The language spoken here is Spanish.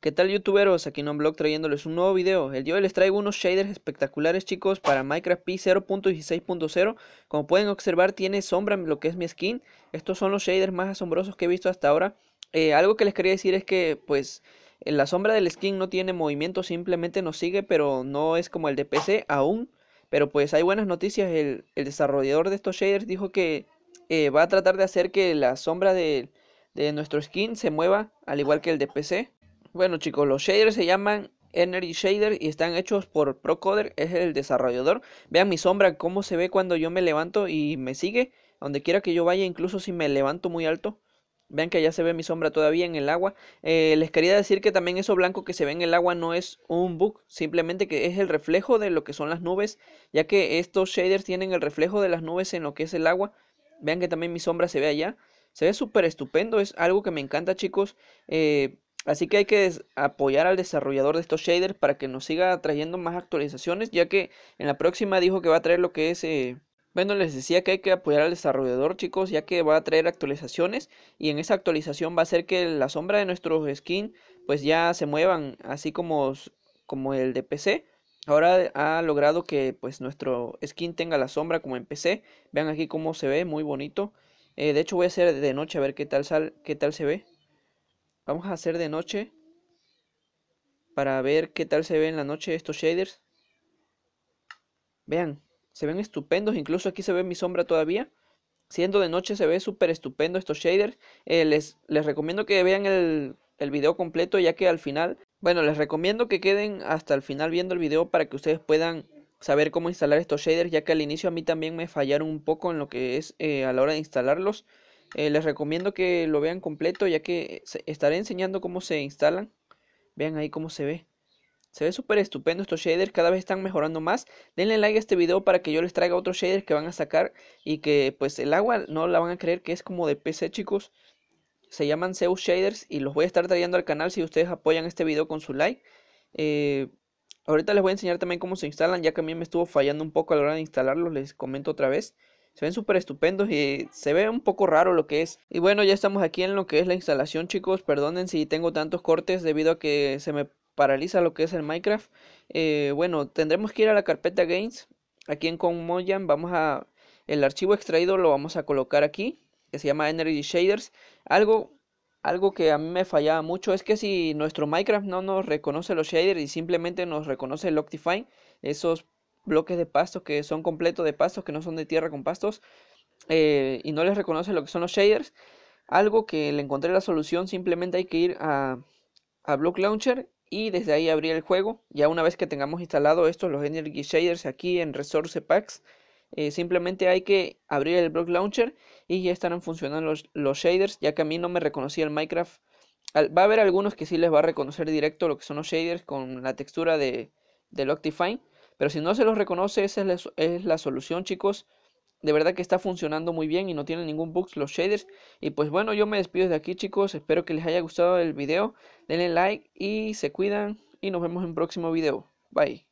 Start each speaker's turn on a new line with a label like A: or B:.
A: ¿Qué tal youtuberos? Aquí blog trayéndoles un nuevo video. El día de hoy les traigo unos shaders espectaculares chicos para Minecraft P 0.16.0. Como pueden observar tiene sombra lo que es mi skin. Estos son los shaders más asombrosos que he visto hasta ahora. Eh, algo que les quería decir es que pues la sombra del skin no tiene movimiento, simplemente nos sigue, pero no es como el de PC aún. Pero pues hay buenas noticias, el, desarrollador de estos shaders dijo que eh, va a tratar de hacer que la sombra de, de nuestro skin se mueva, al igual que el de PC. Bueno chicos, los shaders se llaman Energy Shader y están hechos por Procoder, es el desarrollador. Vean mi sombra, cómo se ve cuando yo me levanto y me sigue, donde quiera que yo vaya, incluso si me levanto muy alto. Vean que ya se ve mi sombra todavía en el agua. Eh, les quería decir que también eso blanco que se ve en el agua no es un bug, simplemente que es el reflejo de lo que son las nubes, ya que estos shaders tienen el reflejo de las nubes en lo que es el agua. Vean que también mi sombra se ve allá. Se ve súper estupendo, es algo que me encanta chicos. Eh, así que hay que apoyar al desarrollador de estos shaders para que nos siga trayendo más actualizaciones, ya que en la próxima dijo que va a traer lo que es... Eh, bueno, les decía que hay que apoyar al desarrollador, chicos, ya que va a traer actualizaciones y en esa actualización va a hacer que la sombra de nuestro skin pues ya se muevan, así como, como el de PC. Ahora ha logrado que pues nuestro skin tenga la sombra como en PC. Vean aquí cómo se ve, muy bonito. Eh, de hecho voy a hacer de noche a ver qué tal, sal, qué tal se ve. Vamos a hacer de noche para ver qué tal se ve en la noche estos shaders. Vean, se ven estupendos, incluso aquí se ve mi sombra todavía. Siendo de noche se ve súper estupendo estos shaders. Eh, les, les recomiendo que vean el, el video completo ya que al final, bueno, les recomiendo que queden hasta el final viendo el video para que ustedes puedan saber cómo instalar estos shaders ya que al inicio a mí también me fallaron un poco en lo que es eh, a la hora de instalarlos. Eh, les recomiendo que lo vean completo ya que estaré enseñando cómo se instalan. Vean ahí cómo se ve. Se ve súper estupendo estos shaders, cada vez están mejorando más. Denle like a este video para que yo les traiga otros shaders que van a sacar y que pues el agua no la van a creer que es como de PC chicos. Se llaman Zeus Shaders y los voy a estar trayendo al canal si ustedes apoyan este video con su like. Eh, ahorita les voy a enseñar también cómo se instalan ya que a mí me estuvo fallando un poco a la hora de instalarlos, les comento otra vez se ven súper estupendos y se ve un poco raro lo que es. Y bueno, ya estamos aquí en lo que es la instalación, chicos. Perdonen si tengo tantos cortes debido a que se me paraliza lo que es el Minecraft. Eh, bueno, tendremos que ir a la carpeta Games. Aquí en Conmoyan vamos a... El archivo extraído lo vamos a colocar aquí, que se llama Energy Shaders. Algo, algo que a mí me fallaba mucho es que si nuestro Minecraft no nos reconoce los shaders y simplemente nos reconoce el Optifine, esos bloques de pastos que son completos de pastos, que no son de tierra con pastos, eh, y no les reconoce lo que son los shaders, algo que le encontré la solución, simplemente hay que ir a, a Block Launcher y desde ahí abrir el juego. Ya una vez que tengamos instalado estos, los Energy Shaders aquí en Resource Packs, eh, simplemente hay que abrir el Block Launcher y ya estarán funcionando los, shaders, ya que a mí no me reconocía el Minecraft. va a haber algunos que sí les va a reconocer directo lo que son los shaders con la textura de, de Optifine, pero si no se los reconoce, esa es la solución, chicos de verdad que está funcionando muy bien y no tiene ningún bugs los shaders. Y pues bueno, yo me despido de aquí chicos, espero que les haya gustado el video, denle like y se cuidan y nos vemos en el próximo video. Bye.